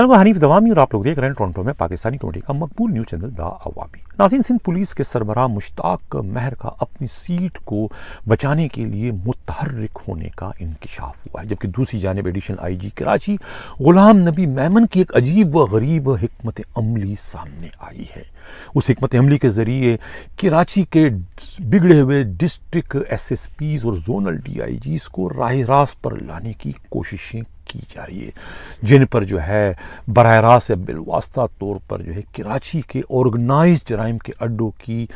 असल में हनीफ दवामी और आप लोग देख रहे हैं टोरंटो में पाकिस्तानी कमेटी का मकबूल न्यूज चैनल द अवामी नासिन सिंध पुलिस के सरबरा मुश्ताक महर का अपनी सीट को बचाने के लिए मुतहरक होने का इंकशाफ हुआ है जबकि दूसरी जानब एडिशनल आई जी कराची गुलाम नबी मैमन की एक अजीब व गरीब हमत अमली सामने आई है उस हमत अमली के ज़रिए कराची के बिगड़े हुए डिस्ट्रिक्ट एस एस पीज और जोनल डी आई जीज को राह रास्त पर लाने की कोशिशें की जा रही है जिन पर जो है बर रास्त या बिलवास्ता तौर पर जो है कराची के ऑर्गनाइज जराइम के अड्डों की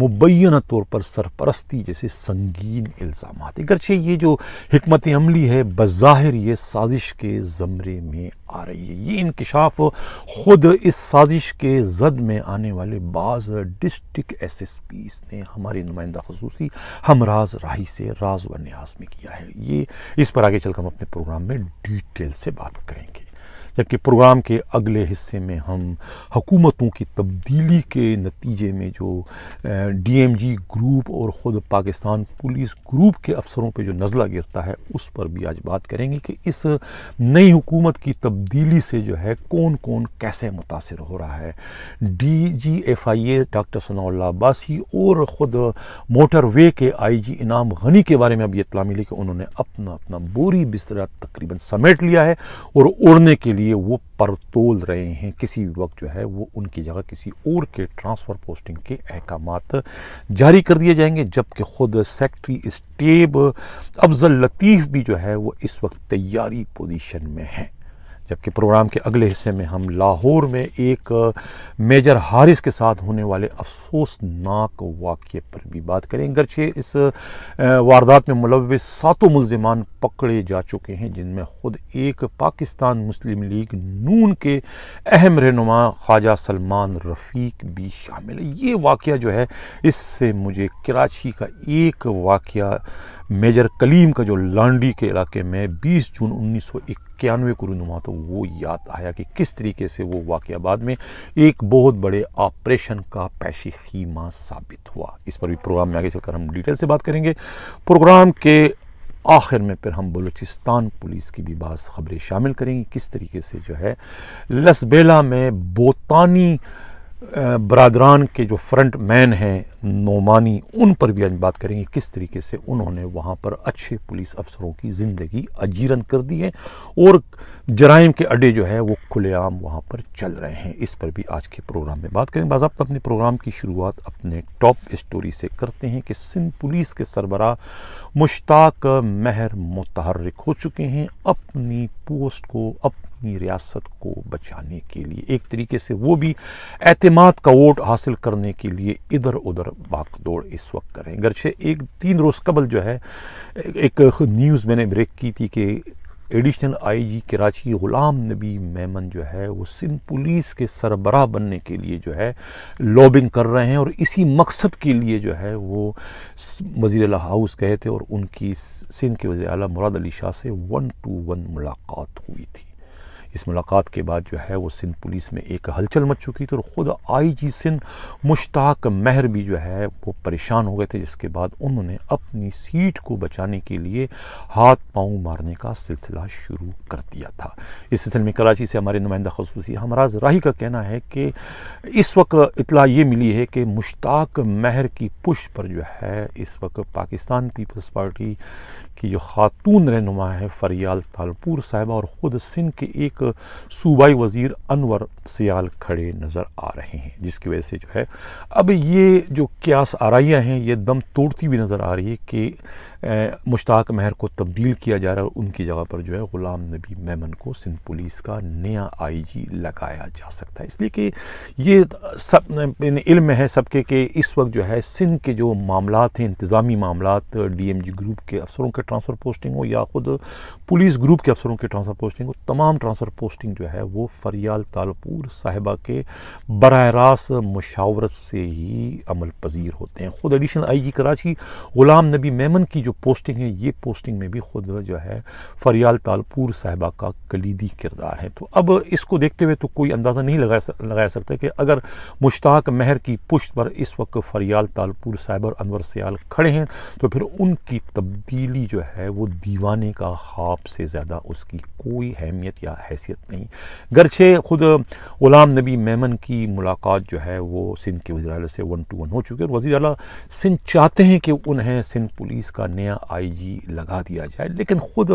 मुबैना तौर पर सरपरस्ती जैसे संगीन इल्ज़ाम अगरचे ये जो हमत अमली है बज़ाहिर ये साजिश के ज़मरे में आ रही है ये इंकशाफ ख़ुद इस साजिश के जद में आने वाले बाज़ डिस्ट्रिक एस एस पीस ने हमारे नुमाइंदा खसूसी हमराज राही से राज व न्याज में किया है ये इस पर आगे चलकर हम अपने प्रोग्राम में डिटेल से बात करेंगे जबकि प्रोग्राम के अगले हिस्से में हम हकूमतों की तब्दीली के नतीजे में जो डीएमजी ग्रुप और ख़ुद पाकिस्तान पुलिस ग्रुप के अफसरों पे जो नज़ला गिरता है उस पर भी आज बात करेंगे कि इस नई हुकूमत की तब्दीली से जो है कौन कौन कैसे मुतासर हो रहा है D G F I A doctor Sanaullah Abbasi और ख़ुद मोटर वे के आई जी इनाम गनी के बारे में अभी इतला मिली कि उन्होंने अपना अपना बोरी बिस्तरा तकरीबन समेट लिया है और उड़ने के लिए लिए वो पर तोल रहे हैं किसी भी वक्त जो है वो उनकी जगह किसी और के ट्रांसफ़र पोस्टिंग के अहकाम जारी कर दिए जाएंगे जबकि खुद सेक्रेटरी स्टेब अफजल लतीफ़ भी जो है वो इस वक्त तैयारी पोजिशन में हैं जबकि प्रोग्राम के अगले हिस्से में हम लाहौर में एक मेजर हारिस के साथ होने वाले अफसोसनाक वाक़े पर भी बात करें गरचे इस वारदात में मुलविस सातों मुलजमान पकड़े जा चुके हैं जिनमें ख़ुद एक पाकिस्तान मुस्लिम लीग नून के अहम रहनुमा ख्वाजा सलमान रफ़ीक भी शामिल है ये वाक़ जो है इससे मुझे कराची का एक वाक़ मेजर कलीम का जो लांडी के इलाके में 20 जून उन्नीस सौ इक्यानवे को रुनुमा तो वो याद आया कि किस तरीके से वो वाक़ बाद में एक बहुत बड़े ऑपरेशन का पैशी खीमा साबित हुआ इस पर भी प्रोग्राम में आगे चलकर हम डिटेल से बात करेंगे प्रोग्राम के आखिर में फिर हम बलूचिस्तान पुलिस की भी बास खबरें शामिल करेंगे किस तरीके से जो है लसबेला में बोतानी बरदरान के जो फ्रंट मैन हैं नोमानी उन पर भी आज बात करेंगे किस तरीके से उन्होंने वहाँ पर अच्छे पुलिस अफसरों की ज़िंदगी अजीरन कर दी है और जराइम के अड्डे जो है वो खुलेआम वहाँ पर चल रहे हैं इस पर भी आज के प्रोग्राम में बात करेंगे बाबा तो अपने प्रोग्राम की शुरुआत अपने टॉप स्टोरी से करते हैं कि सिंध पुलिस के सरबरा मुश्ताक महर मुतहरक हो चुके हैं अपनी पोस्ट को अपने अपनी रियासत को बचाने के लिए एक तरीके से वो भी एतमाद का वोट हासिल करने के लिए इधर उधर भाग दौड़ इस वक्त करें गरचे एक तीन रोज़ कबल जो है एक न्यूज़ मैंने ब्रेक की थी कि एडिशनल आईजी कराची ग़ुलाम नबी मेमन जो है वो सिंध पुलिस के सरबराह बनने के लिए जो है लॉबिंग कर रहे हैं और इसी मकसद के लिए जो है वो वजीर हाउस गए थे और उनकी सिंध के वजी अला मुराद अली शाह से वन टू वन मुलाकात हुई थी इस मुलाकात के बाद जो है वो सिंध पुलिस में एक हलचल मच चुकी थी और ख़ुद आई जी सिंध मुश्ताक महर भी जो है वो परेशान हो गए थे जिसके बाद उन्होंने अपनी सीट को बचाने के लिए हाथ पाँव मारने का सिलसिला शुरू कर दिया था इस सिलसिले में कराची से हमारे नुमाइंदा खसूसी हमराज राही का कहना है कि इस वक्त इतला ये मिली है कि मुश्ताक महर की पुश पर जो है इस वक्त पाकिस्तान पीपल्स पार्टी की जो खातून रहनुमा है फरियाल तालपुर साहिबा और ख़ुद सिंध के एक सूबाई वज़ीर अनवर सियाल खड़े नज़र आ रहे हैं जिसकी वजह से जो है अब ये जो क्यास आरइयाँ हैं ये दम तोड़ती हुई नज़र आ रही है कि मुश्ताक महर को तब्दील किया जा रहा है उनकी जगह पर जो है ग़ुलाम नबी मेमन को सिंध पुलिस का नया आईजी लगाया जा सकता है इसलिए कि ये सब इल्म है सबके कि इस वक्त जो है सिंध के जो मामला हैं इंतज़ामी मामला जी ग्रुप के अफसरों के ट्रांसफ़र पोस्टिंग हो या ख़ुद पुलिस ग्रुप के अफसरों के ट्रांसफ़र पोस्टिंग हो तमाम ट्रांसफ़र पोस्टिंग जो है वो फरियाल तालपुर साहिबा के बर रास्त मुशावरत से ही अमल पजीर होते हैं ख़ुद एडिशनल आई जी कराची ग़ुलाम नबी मेमन की जो जो पोस्टिंग है ये पोस्टिंग में भी ख़ुद जो है फरियाल तालपुर साहबा का कलीदी किरदार है तो अब इसको देखते हुए तो कोई अंदाज़ा नहीं लगा लगाया सकता कि अगर मुश्ताक महर की पुश्त पर इस वक्त फरियाल तालपुर साहिब और अनवर सयाल खड़े हैं तो फिर उनकी तब्दीली जो है वो दीवाने का ख्वाब से ज़्यादा उसकी कोई अहमियत या हैसियत नहीं गरछे ख़ुद ग़ुलाम नबी मेमन की मुलाकात जो है वो सिंध के वजी से वन टू वन हो चुकी है और वजी सिंध चाहते हैं कि उन्हें सिंध पुलिस का नया आईजी लगा दिया जाए लेकिन ख़ुद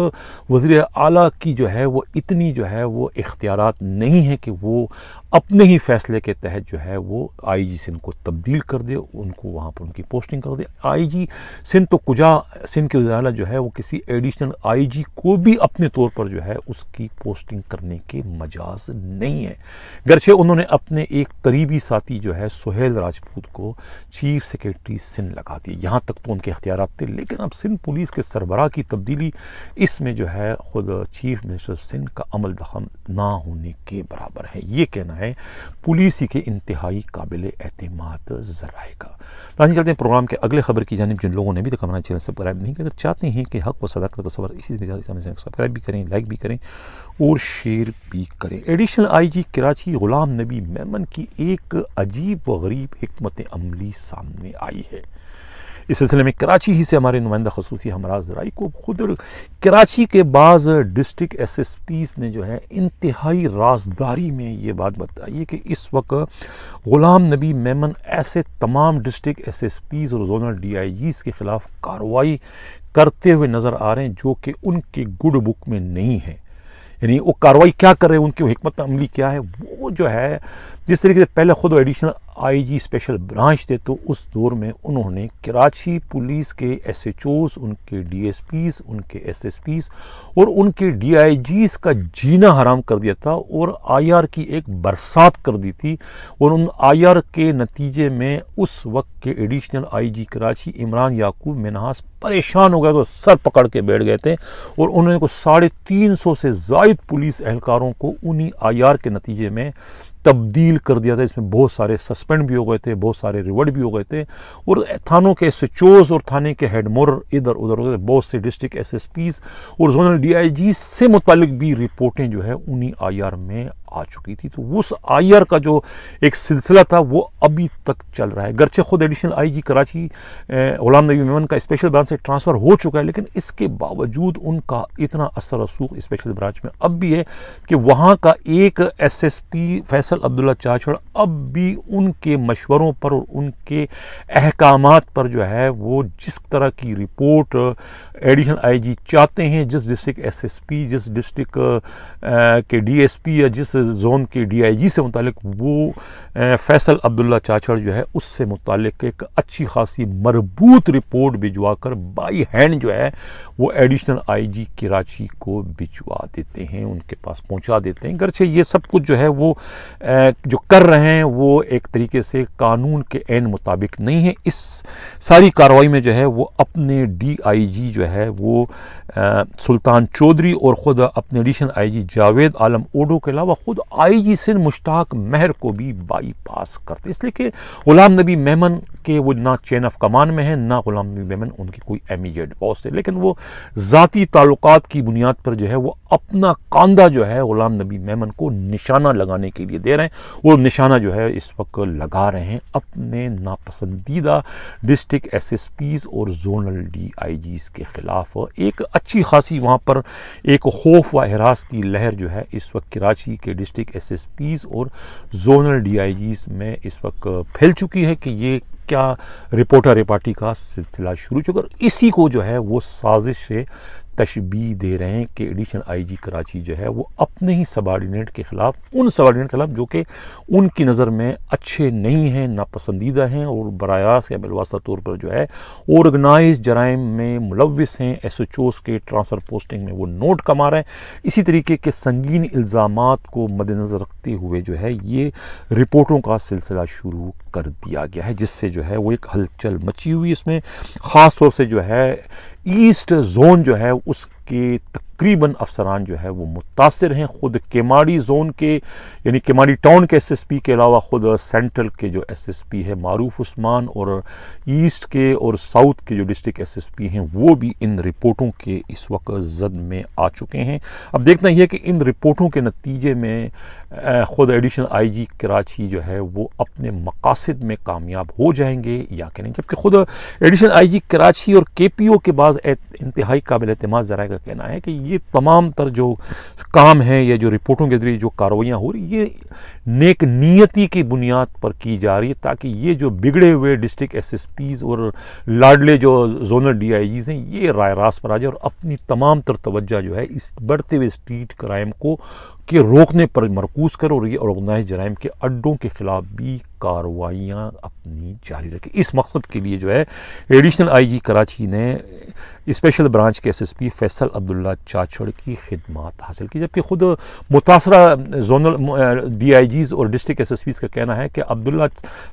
वज़ी अला की जो है वो इतनी जो है वो इख्तियार नहीं है कि वो अपने ही फैसले के तहत जो है वो आईजी सिंह को तब्दील कर दे उनको वहाँ पर उनकी पोस्टिंग कर दे आईजी सिंह तो कुजा सिंह के उजाला जो है वो किसी एडिशनल आईजी को भी अपने तौर पर जो है उसकी पोस्टिंग करने के मजाज नहीं है गरचे उन्होंने अपने एक करीबी साथी जो है सुहेल राजपूत को चीफ सेक्रेटरी सिंह लगा दिए यहाँ तक तो उनके अख्तियार थे लेकिन अब सिंध पुलिस के सरबराह की तब्दीली इसमें जो है खुद चीफ मिनिस्टर सिंध का अमल दखल ना होने के बराबर है ये कहना है हैं पुलिस के इंतहाई काबिल अहतमाद ज़राए का लाजी चलते हैं प्रोग्राम के अगले खबर की जानब जिन लोगों ने भी तक हमारा चैनल सब्सक्राइब नहीं किया अगर तो चाहते हैं कि हक व सदाकत का सबर इसी तरीके से सब्सक्राइब भी करें लाइक भी करें और शेयर भी करें एडिशनल आई जी कराची ग़ुलाम नबी मेमन की एक अजीब व गरीब हमत अमली सामने आई है इस सिलसिले में कराची ही से हमारे नुमाइंदा खसूसी हमराज जराई को खुद कराची के बाद डिस्ट्रिक्ट एस एस पीज ने जो है इंतहाई राजदारी में ये बात बताई कि इस वक्त ग़ुलाम नबी मेमन ऐसे तमाम डिस्ट्रिक्ट एस एस पीज और जोनल डी आई जीज़ के ख़िलाफ़ कार्रवाई करते हुए नज़र आ रहे हैं जो कि उनके गुड बुक में नहीं है यानी वो कार्रवाई क्या कर रहे हैं उनकी हमत अमली क्या है वो जो है जिस तरीके से पहले ख़ुद एडिशनल आईजी स्पेशल ब्रांच थे तो उस दौर में उन्होंने कराची पुलिस के एसएचओस उनके डीएसपीस उनके एसएसपीस और उनके डीआईजीस का जीना हराम कर दिया था और आईआर की एक बरसात कर दी थी और उन आईआर के नतीजे में उस वक्त के एडिशनल आईजी कराची इमरान याकूब मिनहास परेशान हो गए तो सर पकड़ के बैठ गए थे और उन्होंने को साढ़े तीन सौ से जायद पुलिस एहलकारों को उन्हीं आईआर के नतीजे में तब्दील कर दिया था इसमें बहुत सारे सस्पेंड भी हो गए थे बहुत सारे रिवर्ड भी हो गए थे और थानों के एस और थाने के हेडमोर इधर उधर होते बहुत से डिस्ट्रिक्ट एस एस पीज और जोनल डी आई जी से मुतलिक भी रिपोर्टें जो है उन्हीं आई आर में आ चुकी थी तो उस आई आर का जो एक सिलसिला था वो अभी तक चल रहा है गर्चे खुद एडिशनल आई जी कराची गुलाम नबी मेमन का स्पेशल ब्रांच से ट्रांसफ़र हो चुका है लेकिन इसके बावजूद उनका इतना असर रसूख स्पेशल ब्रांच में अब भी है कि वहाँ का एक S S P Faisal Faisal Abdullah Chachar अब भी उनके मशवरों पर और उनके अहकाम पर जो है वो जिस तरह की रिपोर्ट एडिशनल आईजी चाहते हैं जिस डिस्ट्रिक्ट एसएसपी जिस डिस्ट्रिक्ट के डीएसपी या जिस जोन के डीआईजी से मुतलिक वो फैसल अब्दुल्ला चाचड़ जो है उससे मुतल एक अच्छी खासी मरबूत रिपोर्ट भिजवा कर बाई हैंड जो है वो एडिशनल आईजी कराची को भिजवा देते हैं उनके पास पहुंचा देते हैं गर्चे ये सब कुछ जो है वो जो कर रहे हैं वो एक तरीके से कानून के एन मुताबिक नहीं है इस सारी कार्रवाई में जो है वो अपने डीआईजी जो है वो आ, सुल्तान चौधरी और ख़ुद अपने एडिशनल आईजी जावेद आलम ओडो के अलावा ख़ुद आईजी सिंध मुश्ताक महर को भी बाईपास करते इसलिए कि गुलाम नबी मेमन के वो ना चेन ऑफ कमान में है ना गुलाम नबी मेमन उनकी कोई एमीजिएट बॉस है लेकिन वो ज़ाती ताल्लुक की बुनियाद पर जो है वो अपना कांधा जो है गुलाम नबी मेमन को निशाना लगाने के लिए दे रहे हैं वो निशाना जो है इस वक्त लगा रहे हैं अपने नापसंदीदा डिस्ट्रिक्ट एसएसपीज और जोनल डीआईजीज के ख़िलाफ़ एक अच्छी खासी वहाँ पर एक खौफ व हरास की लहर जो है इस वक्त कराची के डिस्ट्रिक्ट एसएसपीज और जोनल जीज में इस वक्त फैल चुकी है कि ये क्या रिपोर्टर रिपार्टी का सिलसिला शुरू चुका इसी को जो है वो साजिश से तशबी दे रहे हैं कि एडिशनल आईजी कराची जो है वो अपने ही सबॉर्डिनेट के ख़िलाफ़ उन सबॉर्डिनेट के ख़िलाफ़ जो कि उनकी नज़र में अच्छे नहीं हैं नापसंदीदा हैं और बरायास या बिलवासा तौर पर जो है ऑर्गेनाइज जराइम में मुलविस हैं एस एच ओस के ट्रांसफ़र पोस्टिंग में वो नोट कमा रहे हैं इसी तरीके के संगीन इल्ज़ाम को मद्दनज़र रखते हुए जो है ये रिपोर्टों का सिलसिला शुरू कर दिया गया है जिससे जो है वो एक हलचल मची हुई इसमें ख़ास तौर से जो है ईस्ट जोन जो है उसके तक तकरीबन अफसरान जो है वो मुतासर हैं ख़ुद केमाड़ी जोन के यानी केमाड़ी टाउन के एसएसपी के अलावा ख़ुद सेंट्रल के जो एसएसपी है मारूफ उस्मान और ईस्ट के और साउथ के जो डिस्ट्रिक्ट एसएसपी हैं वो भी इन रिपोर्टों के इस वक्त जद में आ चुके हैं अब देखना यह है कि इन रिपोर्टों के नतीजे में ख़ुद एडिशनल आई जी कराची जो है वो अपने मकासद में कामयाब हो जाएंगे या कि नहीं जबकि ख़ुद एडिशनल आई जी कराची और के पी ओ के बाद इंतहाई काबिल अतमाद ज़रा का कहना है कि ये तमाम तर जो काम हैं या जो रिपोर्टों के जरिए जो कार्रवाइयाँ हो रही ये नेक नीयती की बुनियाद पर की जा रही है ताकि ये जो बिगड़े हुए डिस्ट्रिक्ट एसएसपीज और लाडले जो जोनल जीज हैं ये राय रास पर आ जाए और अपनी तमाम तर तवज्जा जो है इस बढ़ते हुए स्ट्रीट क्राइम को के रोकने पर मरकूज कर और ये ऑर्गनाइज जराइम के अड्डों के खिलाफ भी कार्रवाइयाँ अपनी जारी रखें इस मकसद के लिए जो है एडिशनल आईजी कराची ने स्पेशल ब्रांच के एसएसपी फैसल अब्दुल्ला चाचड़ की खिदमत हासिल की जबकि खुद मुतासर जोनल डीआईजीज और डिस्ट्रिक्ट एसएसपीज का कहना है कि अब्दुल्ला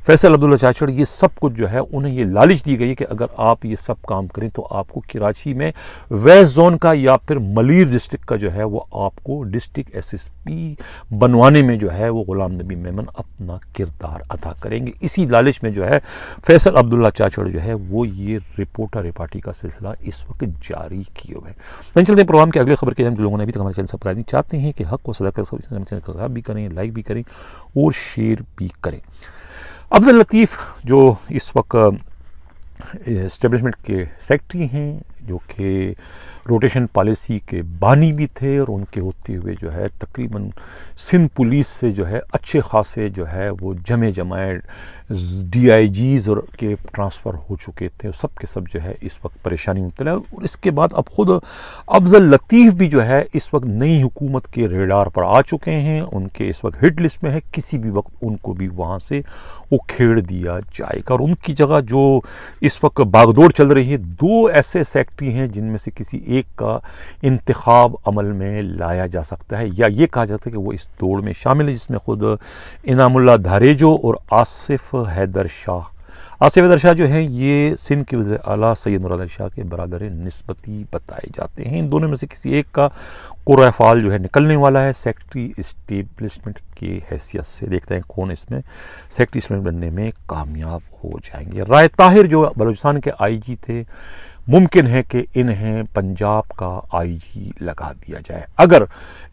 फैसल अब्दुल्ला चाचड़ ये सब कुछ जो है उन्हें ये लालच दी गई कि अगर आप ये सब काम करें तो आपको कराची में वेस्ट जोन का या फिर मलिर डिस्ट्रिक्ट का जो है वो आपको डिस्ट्रिक्ट एस दिलचस्पी बनवाने में जो है वो ग़ुलाम नबी मेमन अपना किरदार अदा करेंगे इसी लालच में जो है फैसल अब्दुल्ला चाचड़ जो है वो ये रिपोर्टर रिपार्टी का सिलसिला इस वक्त जारी किए हुए हैं चलते हैं प्रोग्राम के अगले खबर के हम लोगों ने अभी तक हमारे चैनल सब्सक्राइब नहीं चाहते हैं कि हक व सदा कर सब्सक्राइब भी करें लाइक भी करें और शेयर भी करें अब्दुल लतीफ़ जो इस वक्त इस्टेब्लिशमेंट के सेक्रेटरी हैं जो कि रोटेशन पॉलिसी के बानी भी थे और उनके होते हुए जो है तकरीबन सिंध पुलिस से जो है अच्छे खासे जो है वो जमे जमाए डी आई जीज़ और के ट्रांसफ़र हो चुके थे सब के सब जो है इस वक्त परेशानी मुबला और इसके बाद अब ख़ुद अफजल लतीफ़ भी जो है इस वक्त नई हुकूमत के रेडार पर आ चुके हैं उनके इस वक्त हिट लिस्ट में है किसी भी वक्त उनको भी वहाँ से वो खेड़ दिया जाएगा और उनकी जगह जो इस वक्त बागदौड़ चल रही है दो ऐसे सेक्ट्री हैं जिनमें से किसी एक का इंतखब अमल में लाया जा सकता है या ये कहा जाता है कि वो इस दौड़ में शामिल है जिसमें ख़ुद इनामुल्ला धारेजो और आसिफ हैदर शाह आसिफ हैदर शाह जो हैं ये सिंध के वजी अला सैद मुराद शाह के बरदर नस्बती बताए जाते हैं इन दोनों में से किसी एक का कुरफाल जो है निकलने वाला है सेक्रटरी इस्टेबलिशमेंट की हैसियत से देखते हैं कौन इसमें सेक्रेटरी बनने में कामयाब हो जाएंगे राय ताहिर जो बलूचिस्तान के आई जी थे मुमकिन है कि इन्हें पंजाब का आईजी लगा दिया जाए अगर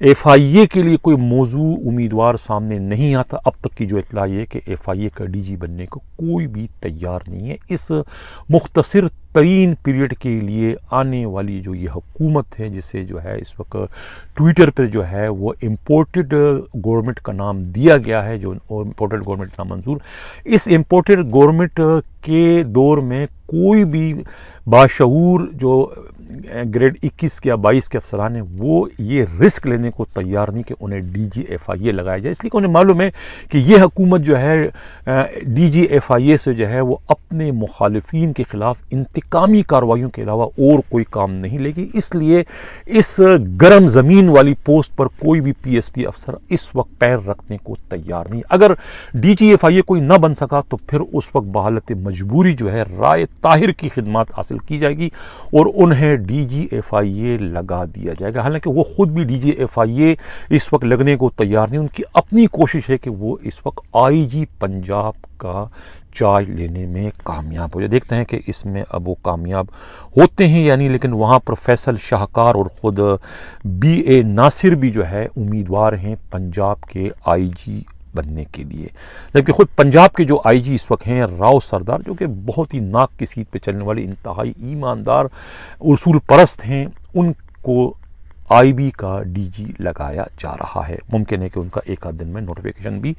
एफ आई ए के लिए कोई मौजू उम्मीदवार सामने नहीं आता अब तक की जो इतला ये कि एफ आई ए का डी जी बनने को कोई भी तैयार नहीं है इस मुख्तर तरीन पीरियड के लिए आने वाली जो ये हुकूमत है जिसे जो है इस वक्त ट्विटर पर जो है वो इम्पोर्टेड गवर्नमेंट का नाम दिया गया है जो इम्पोर्टेड गवर्नमेंट नाम मंजूर इस इम्पोर्टेड गवर्नमेंट के दौर में कोई भी बाशूर जो ग्रेड 21 के या 22 के अफसरान हैं वो ये रिस्क लेने को तैयार नहीं कि उन्हें डी जी एफ आई ए लगाया जाए इसलिए कि उन्हें मालूम है कि ये हुकूमत जो है डी जी एफ आई ए से जो है वो अपने मुखालफी के ख़िलाफ़ इंतकामी कार्रवाइयों के अलावा और कोई काम नहीं लेगी इसलिए इस गर्म ज़मीन वाली पोस्ट पर कोई भी पी एस पी अफसर इस वक्त पैर रखने को तैयार नहीं अगर डी जी एफ आई ए कोई ना बन सका तो फिर उस वक्त बहालत मजबूरी जो है राय ताहिर की खिदमत हासिल की जाएगी और उन्हें डी जी एफ आई ए लगा दिया जाएगा हालांकि वो ख़ुद भी डी जी एफ आई ए इस वक्त लगने को तैयार नहीं उनकी अपनी कोशिश है कि वो इस वक्त आई जी पंजाब का चार्ज लेने में कामयाब हो जाए देखते हैं कि इसमें अब वो कामयाब होते हैं यानी लेकिन वहाँ पर फैसल शाहकार और ख़ुद बी ए नासिर भी जो है उम्मीदवार हैं पंजाब के आई जी बनने के लिए जबकि खुद पंजाब के जो आईजी इस वक्त हैं राव सरदार जो कि बहुत ही नाक की सीट पे चलने वाले इंतहाई ईमानदार उसूल परस्त हैं उनको आईबी का डीजी लगाया जा रहा है मुमकिन है कि उनका एक आध दिन में नोटिफिकेशन भी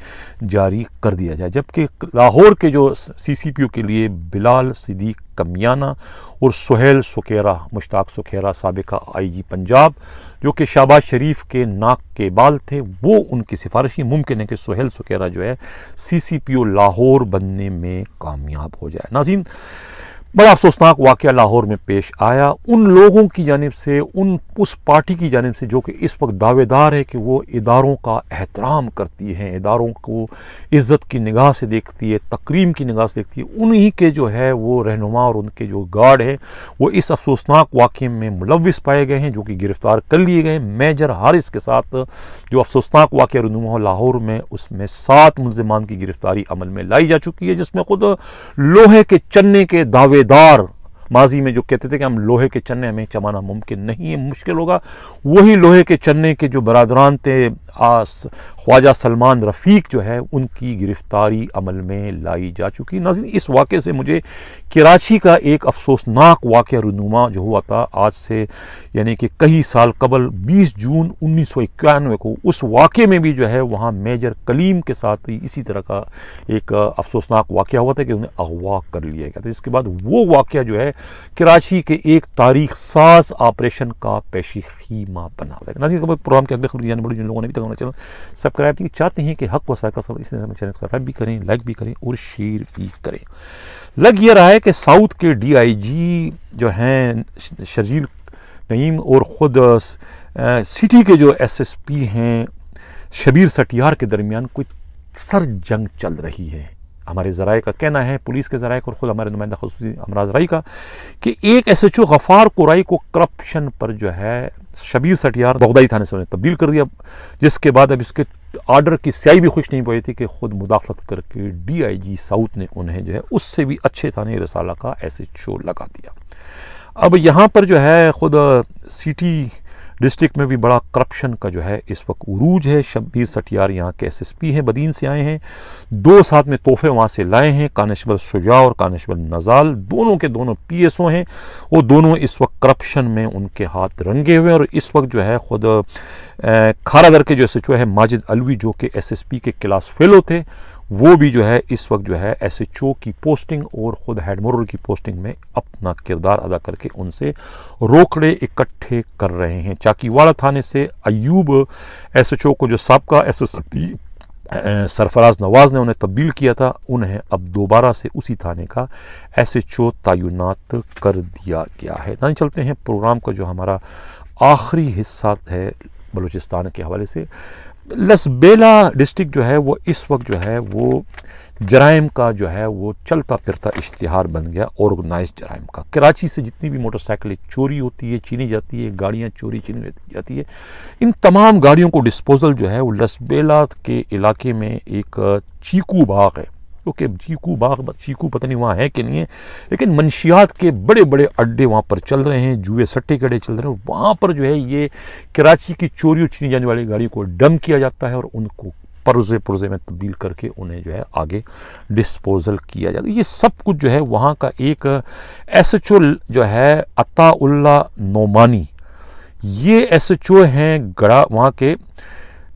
जारी कर दिया जाए जबकि लाहौर के जो सीसीपीयू के लिए बिलाल सिद्दीक कमियाना और सुहेल सुखेरा मुश्ताक सुखेरा सबका आईजी पंजाब जो कि शाबाज शरीफ के नाक के बाल थे वो उनकी ही मुमकिन है कि सुहेल सुखेरा जो है सी सी पी ओ लाहौर बनने में कामयाब हो जाए नाजीन बड़ा अफसोसनाक वाक्य लाहौर में पेश आया उन लोगों की जानब से उन उस पार्टी की जानब से जो कि इस वक्त दावेदार है कि वो इदारों का एहतराम करती है इदारों को इज़्ज़त की निगाह से देखती है तकरीम की निगाह से देखती है उन्हीं के जो है वो रहनुमा और उनके जो गार्ड हैं वो इस अफसोसनाक वाक्य में मुलविस पाए गए हैं जो कि गिरफ़्तार कर लिए गए मेजर हारिस के साथ जो अफसोसनाक वाक्य रनुमा लाहौर में उसमें सात मुलजमान की गिरफ़्तारी अमल में लाई जा चुकी है जिसमें ख़ुद लोहे के चन्ने के दावे दार माजी में जो कहते थे कि हम लोहे के चन्ने हमें चमाना मुमकिन नहीं है मुश्किल होगा वही लोहे के चन्ने के जो बरदरान थे आस ख्वाजा सलमान रफ़ीक जो है उनकी गिरफ़्तारी अमल में लाई जा चुकी नाजिन इस वाक़े से मुझे कराची का एक अफसोसनाक वाक़ रनुमा जो हुआ था आज से यानी कि कई साल कबल 20 जून उन्नीस सौ इक्यानवे को उस वाक़े में भी जो है वहाँ मेजर कलीम के साथ इसी तरह का एक अफसोसनाक वाक़ हुआ था कि उन्हें अगवा कर लिया गया था इसके बाद वो वाक़ जो है कराची के एक तारीख साज ऑपरेशन का पेशी खीमा बना हुआ है नाजिन प्रोग्राम के अगले खबर जाने बड़ी जिन लोगों ने भी तक होना चलो सब सब्सक्राइब की चाहते हैं कि हक व साका सब इसलिए हमें चैनल सब्सक्राइब भी करें लाइक भी करें और शेयर भी करें लग ये रहा है कि साउथ के डीआईजी जो हैं शर्जील नईम और ख़ुद सिटी के जो एसएसपी हैं शबीर सटियार के दरमियान कोई सर जंग चल रही है हमारे ज़राए का कहना है पुलिस के ज़राए और ख़ुद हमारे नुमाइंदा खसूस अमराज राय का कि एक एस एच ओ गफ़ार कुराई को करप्शन पर जो है शबीर सटियार बगदाई थाने से उन्हें तब्दील कर दिया जिसके बाद अब इसके आर्डर की स्याही भी खुश नहीं पाई थी कि खुद मुदाखलत करके डी आई जी साउथ ने उन्हें जो है उससे भी अच्छे थाने रसाला का एस एच ओ लगा दिया अब यहाँ पर जो है ख़ुद सिटी डिस्ट्रिक्ट में भी बड़ा करप्शन का जो है इस वक्त उरूज है शब्बीर सटियार यहाँ के एसएसपी हैं बदीन से आए हैं दो साथ में तोहफे वहाँ से लाए हैं कानशबल शुजा और कानशबल नज़ाल दोनों के दोनों पीएसओ हैं वो दोनों इस वक्त करप्शन में उनके हाथ रंगे हुए हैं और इस वक्त जो है खुद खारादर के जो एस है माजिद अलवी जो कि एस के क्लास फेलो थे वो भी जो है इस वक्त जो है एस एच ओ की पोस्टिंग और ख़ुद हेडमोरल की पोस्टिंग में अपना किरदार अदा करके उनसे रोकड़े इकट्ठे कर रहे हैं चाकीवाड़ा थाने से अयूब एस एच ओ को जो सबका S S P Sarfraz Nawaz ने उन्हें तब्दील किया था उन्हें अब दोबारा से उसी थाने का एस एच ओ तयनत कर दिया गया है ना चलते हैं प्रोग्राम का जो हमारा आखिरी हिस्सा है बलूचिस्तान के हवाले से लसबेला डिस्ट्रिक्ट जो है वो इस वक्त जो है वो जराइम का जो है वो चलता फिरता इश्तहार बन गया ऑर्गेनाइज जराइम का कराची से जितनी भी मोटरसाइकिलें चोरी होती है छीनी जाती है गाड़ियाँ चोरी छीनी जाती है इन तमाम गाड़ियों को डिस्पोजल जो है वो लसबेला के इलाके में एक चीकू बाग है ओके चीकू बाग चीकू पता नहीं वहाँ है कि नहीं है लेकिन मनशियात के बड़े बड़े अड्डे वहाँ पर चल रहे हैं जुए सट्टे के अड्डे चल रहे हैं वहाँ पर जो है ये कराची की चोरी छीनी जाने वाली गाड़ियों को डम किया जाता है और उनको परजे पुरजे में तब्दील करके उन्हें जो है आगे डिस्पोजल किया जाता ये सब कुछ जो है वहाँ का एक एस एच ओ जो है अताउल्ला नोमानी ये एस एच ओ हैं गड़ा वहाँ के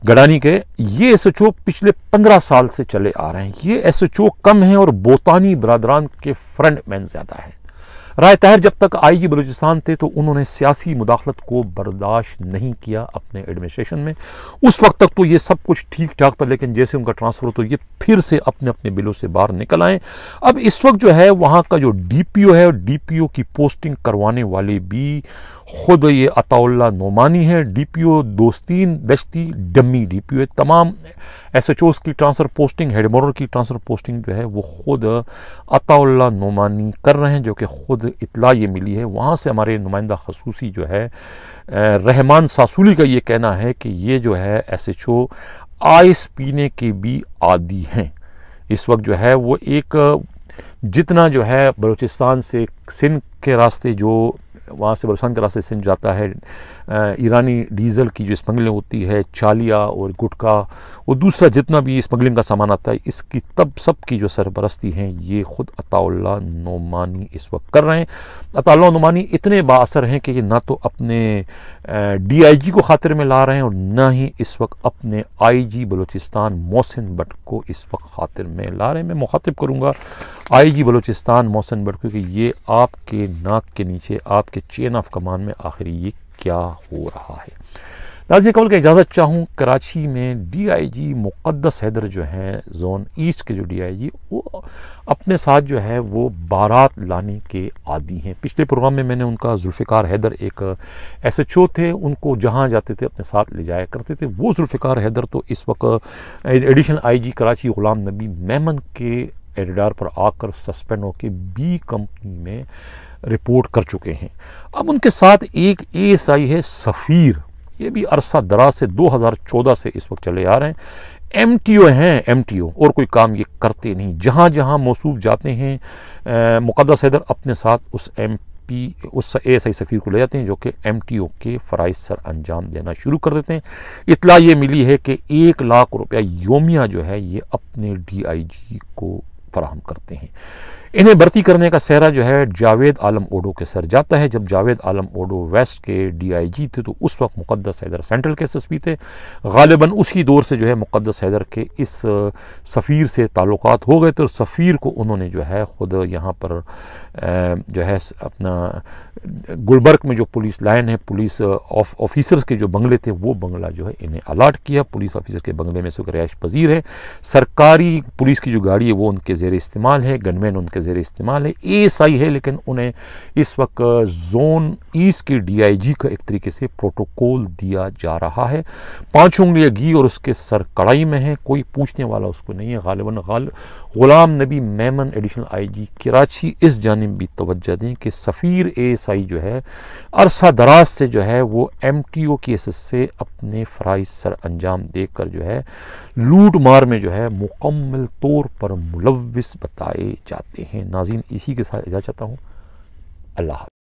गडानी के ये एस एच ओ पिछले पंद्रह साल से चले आ रहे हैं ये एस एच ओ कम है और बोतानी बरदरान के फ्रंट मैन ज़्यादा है राय तहर जब तक आई जी बलूचिस्तान थे तो उन्होंने सियासी मुदाखलत को बर्दाश्त नहीं किया अपने एडमिनिस्ट्रेशन में उस वक्त तक तो ये सब कुछ ठीक ठाक था लेकिन जैसे उनका ट्रांसफ़र तो ये फिर से अपने अपने बिलों से बाहर निकल आए अब इस वक्त जो है वहाँ का जो डी पी ओ है डी पी ओ की पोस्टिंग करवाने वाले भी खुद ये अताउल्ला नोमानी है D P O Dostain Dashti dummy D P O तमाम एस एच ओज की ट्रांसफ़र पोस्टिंग हेडमोर की ट्रांसफ़र पोस्टिंग जो है वो ख़ुद अताउल्ला नुमानी कर रहे हैं जो कि ख़ुद इतला ये मिली है वहाँ से हमारे नुमाइंदा खसूसी जो है रहमान सासूली का ये कहना है कि ये जो है एस एच ओ आइस पीने के भी आदि हैं इस वक्त जो है वो एक जितना जो है बलूचिस्तान से सिंध के रास्ते जो वहाँ से बलूचिस्तान के रास्ते सिंध जाता है ईरानी डीज़ल की जो स्मगलिंग होती है चालिया और गुटखा और दूसरा जितना भी स्मगलिंग का सामान आता है इसकी तब सब की जो सरपरस्ती हैं ये ख़ुद अताउल्ला नोमानी इस वक्त कर रहे हैं अताउल्ला नोमानी इतने बासर हैं कि ये ना तो अपने डीआईजी को खातिर में ला रहे हैं और ना ही इस वक्त अपने आईजी बलूचिस्तान मोहसिन भट को इस वक्त खातिर में ला रहे हैं मैं मुखातिब करूँगा आई जी बलूचिस्तान मोहसिन भट क्योंकि ये आपके नाक के नीचे आपके चेन ऑफ कमान में आखिरी ये क्या हो रहा है नाजी कौल का इजाज़त चाहूँ कराची में डी आई जी मुक़दस हैदर जो हैं जोन ईस्ट के जो डी आई जी वो अपने साथ जो है वो बारात लाने के आदि हैं पिछले प्रोग्राम में मैंने उनका जुल्फ़िकार हैदर एक एस एच ओ थे उनको जहाँ जाते थे अपने साथ ले जाया करते थे वो जुल्फ़िकार हैदर तो इस वक्त एडिशनल आई जी कराची ग़ुलाम नबी मेमन के एडिडार पर आकर सस्पेंड होकर बी कंपनी में रिपोर्ट कर चुके हैं अब उनके साथ एक एएसआई है सफ़ीर ये भी अरसा दराज से 2014 से इस वक्त चले आ रहे हैं एम टी ओ हैं एम टी ओ और कोई काम ये करते नहीं जहाँ जहाँ मौसू जाते हैं मुकदस हैदर अपने साथ उस एम पी उस एस आई सफ़ीर को ले जाते हैं जो कि एम टी ओ के फ़राइज सर अंजाम देना शुरू कर देते हैं इतला ये मिली है कि एक लाख रुपया योमिया जो है ये अपने डी आई जी को फराहम करते हैं इन्हें भर्ती करने का सहरा जो है जावेद आलम ओडो के सर जाता है जब जावेद आलम ओडो वेस्ट के डीआईजी थे तो उस वक्त मुकदस हैदर सेंट्रल के एस थे गालिबा उसी दौर से जो है मुकदस हैदर के इस सफ़ीर से ताल्लुक हो गए थे और सफ़ीर को उन्होंने जो है ख़ुद यहाँ पर जो है अपना गुलबर्ग में जो पुलिस लाइन है पुलिस ऑफिसर्स के जो बंगले थे वो बंगला जो है इन्हें अलाट किया पुलिस ऑफिसर के बंगले में से रिहाइश पजीर है सरकारी पुलिस की जो गाड़ी है वो उनके जेर इस्तेमाल है गनमैन उनके ज़ेर इस्तेमाल है ए सही है लेकिन उन्हें इस वक्त जोन ईस्ट के डीआईजी का एक तरीके से प्रोटोकॉल दिया जा रहा है पाँच उंगलियाँ घी और उसके सर कड़ाई में है कोई पूछने वाला उसको नहीं है गालिबा गाल गुलाम नबी मेमन एडिशनल आईजी कराची इस जानब भी तोज्जह दें कि सफ़ीर एएसआई जो है अरसा दराज से जो है वो एमटीओ केसेस से अपने फ़राइज सर अंजाम देकर कर जो है लूट मार में जो है मुकम्मल तौर पर मुलविस बताए जाते हैं नाजीन इसी के साथ इजाज़ चाहता हूँ अल्लाह